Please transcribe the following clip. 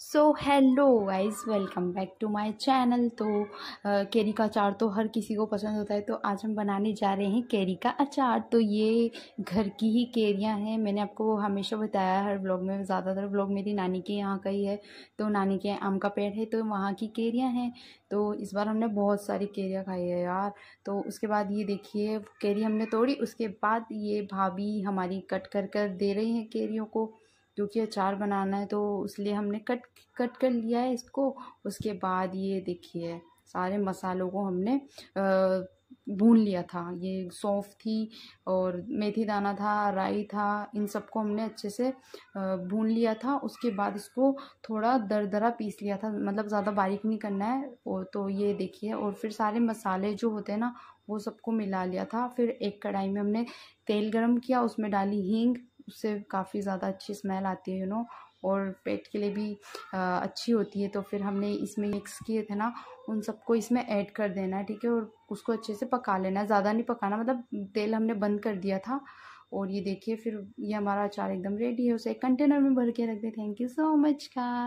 so hello guys welcome back to my channel तो कैरी का अचार तो हर किसी को पसंद होता है तो आज हम बनाने जा रहे हैं कैरी का अचार तो ये घर की ही केरियाँ हैं मैंने आपको हमेशा बताया हर ब्लॉग में ज़्यादातर ब्लॉग मेरी नानी के यहाँ का ही है तो नानी के आम का पेड़ है तो वहाँ की केरियाँ हैं तो इस बार हमने बहुत सारी केरिया खाई है यार तो उसके बाद ये देखिए केरी हमने तोड़ी उसके बाद ये भाभी हमारी कट कर कर दे रही हैं केरीओं को क्योंकि अचार बनाना है तो इसलिए हमने कट कट कर लिया है इसको उसके बाद ये देखिए सारे मसालों को हमने भून लिया था ये सौंफ थी और मेथी दाना था राई था इन सबको हमने अच्छे से भून लिया था उसके बाद इसको थोड़ा दरदरा पीस लिया था मतलब ज़्यादा बारीक नहीं करना है और तो ये देखिए और फिर सारे मसाले जो होते हैं ना वो सबको मिला लिया था फिर एक कढ़ाई में हमने तेल गरम किया उसमें डाली हींग उससे काफ़ी ज़्यादा अच्छी स्मेल आती है यू नो और पेट के लिए भी आ, अच्छी होती है तो फिर हमने इसमें मिक्स किए थे ना उन सबको इसमें ऐड कर देना है ठीक है और उसको अच्छे से पका लेना है ज़्यादा नहीं पकाना मतलब तेल हमने बंद कर दिया था और ये देखिए फिर ये हमारा अचार एकदम रेडी है उसे एक कंटेनर में भर के रख दे थैंक यू सो मच का